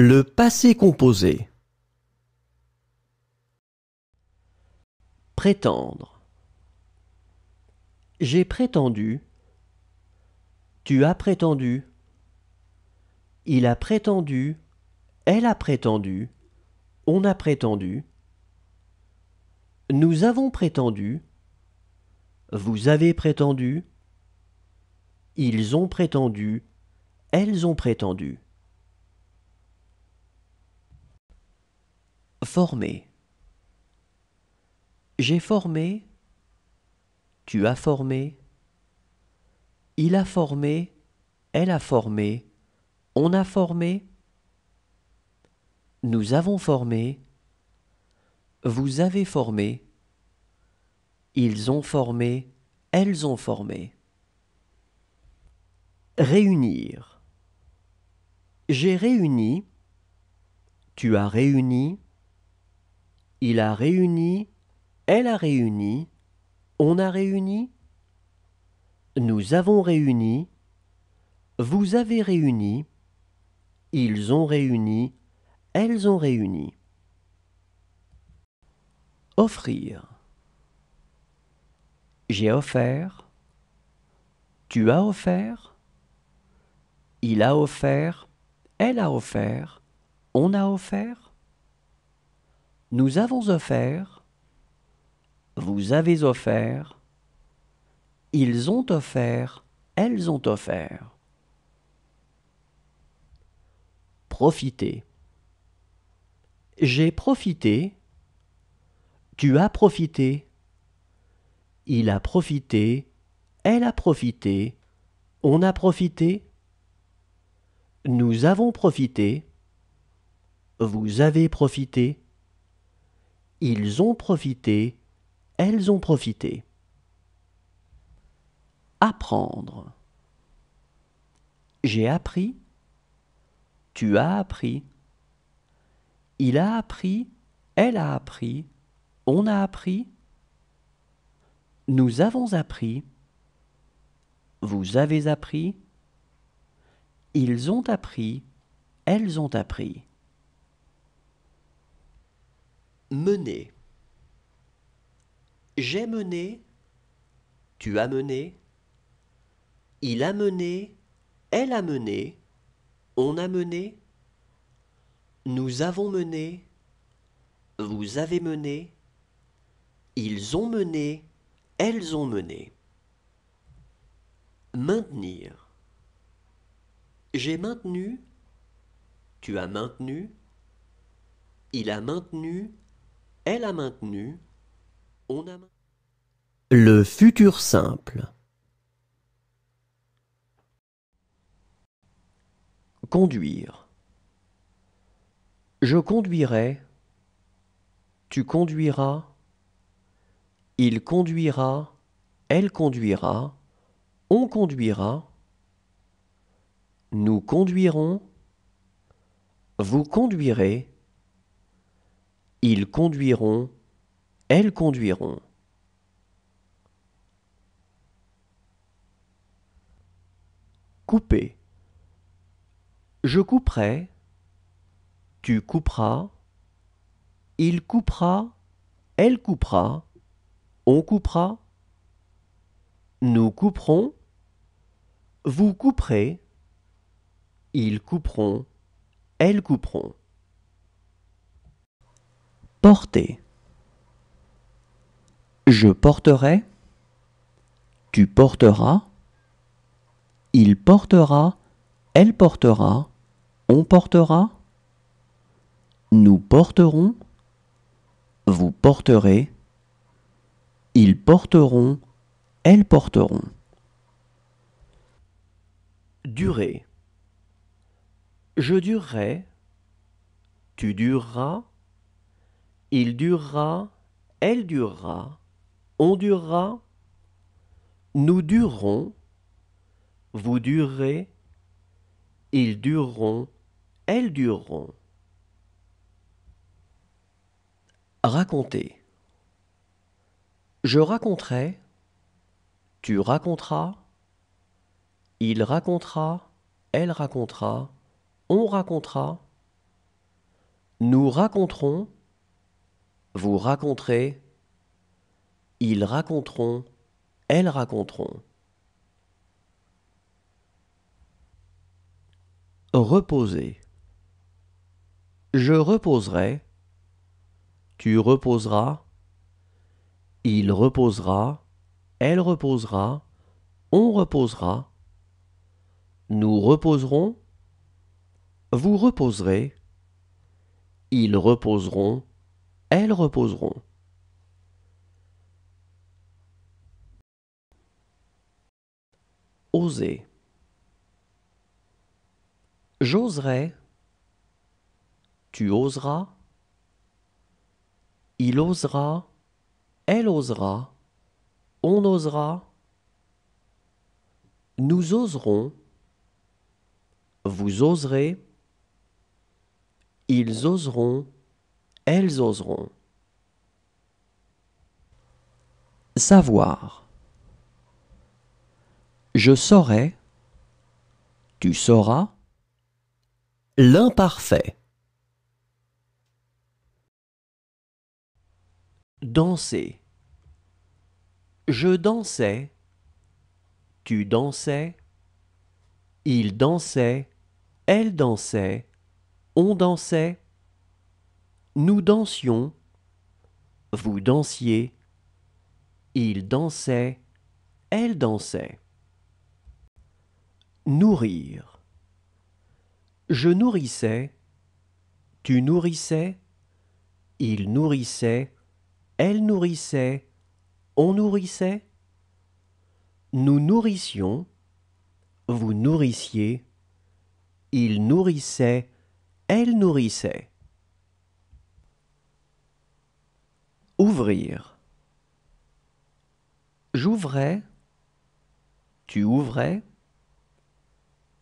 Le passé composé. Prétendre. J'ai prétendu. Tu as prétendu. Il a prétendu. Elle a prétendu. On a prétendu. Nous avons prétendu. Vous avez prétendu. Ils ont prétendu. Elles ont prétendu. Former. J'ai formé, tu as formé, il a formé, elle a formé, on a formé, nous avons formé, vous avez formé, ils ont formé, elles ont formé. Réunir. J'ai réuni, tu as réuni, il a réuni, elle a réuni, on a réuni, nous avons réuni, vous avez réuni, ils ont réuni, elles ont réuni. Offrir. J'ai offert, tu as offert, il a offert, elle a offert, on a offert. Nous avons offert, vous avez offert, ils ont offert, elles ont offert. Profiter. J'ai profité, tu as profité, il a profité, elle a profité, on a profité, nous avons profité, vous avez profité, ils ont profité, elles ont profité. Apprendre. J'ai appris, tu as appris, il a appris, elle a appris, on a appris, nous avons appris, vous avez appris, ils ont appris, elles ont appris. Mener. J'ai mené, tu as mené, il a mené, elle a mené, on a mené, nous avons mené, vous avez mené, ils ont mené, elles ont mené. Maintenir. J'ai maintenu, tu as maintenu, il a maintenu, elle a maintenu. On a Le futur simple. Conduire. Je conduirai. Tu conduiras. Il conduira. Elle conduira. On conduira. Nous conduirons. Vous conduirez. Ils conduiront, elles conduiront. Couper. Je couperai, tu couperas, il coupera, elle coupera, on coupera, nous couperons, vous couperez, ils couperont, elles couperont. Porter. Je porterai. Tu porteras. Il portera. Elle portera. On portera. Nous porterons. Vous porterez. Ils porteront. Elles porteront. Durer. Je durerai. Tu dureras. Il durera, elle durera, on durera, nous durerons, vous durerez, ils dureront, elles dureront. Raconter. Je raconterai, tu raconteras, il racontera, elle racontera, on racontera, nous raconterons, vous raconterez. Ils raconteront. Elles raconteront. Reposer. Je reposerai. Tu reposeras. Il reposera. Elle reposera. On reposera. Nous reposerons. Vous reposerez. Ils reposeront elles reposeront. Oser. J'oserai. Tu oseras. Il osera. Elle osera. On osera. Nous oserons. Vous oserez. Ils oseront elles oseront. Savoir. Je saurai, tu sauras, l'imparfait. Danser. Je dansais, tu dansais, il dansait, elle dansait, on dansait. Nous dansions, vous dansiez, il dansait, elle dansait. Nourrir. Je nourrissais, tu nourrissais, il nourrissait, elle nourrissait, on nourrissait. Nous nourrissions, vous nourrissiez, il nourrissait, elle nourrissait. Ouvrir. J'ouvrais. Tu ouvrais.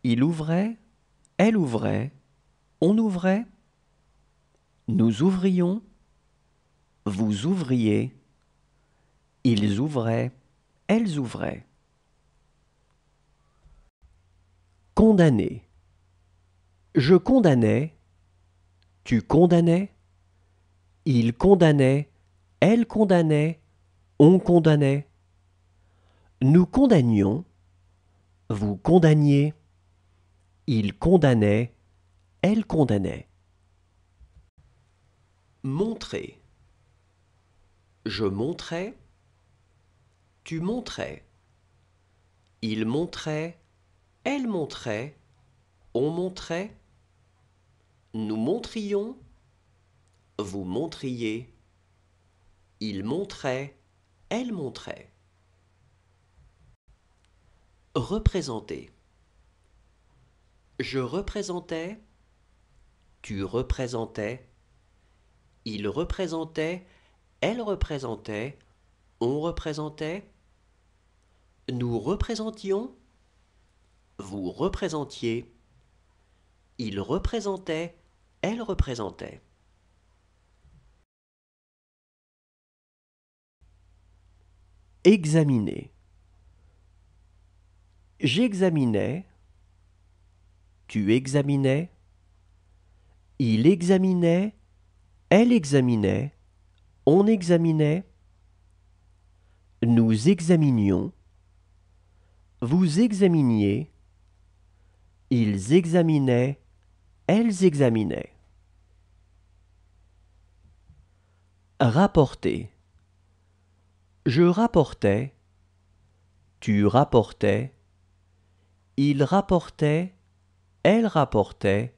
Il ouvrait. Elle ouvrait. On ouvrait. Nous ouvrions. Vous ouvriez. Ils ouvraient. Elles ouvraient. Condamner. Je condamnais. Tu condamnais. Il condamnait. Elle condamnait, on condamnait. Nous condamnions, vous condamniez. Il condamnait, elle condamnait. Montrer. Je montrais, tu montrais. Il montrait, elle montrait, on montrait. Nous montrions, vous montriez. Il montrait, elle montrait. Représenter. Je représentais, tu représentais, il représentait, elle représentait, on représentait, nous représentions, vous représentiez, il représentait, elle représentait. examiner. J'examinais, tu examinais, il examinait, elle examinait, on examinait, nous examinions, vous examiniez, ils examinaient, elles examinaient. Rapporter. Je rapportais, tu rapportais, il rapportait, elle rapportait,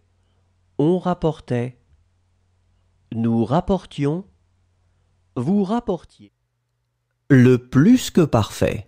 on rapportait, nous rapportions, vous rapportiez. Le plus que parfait.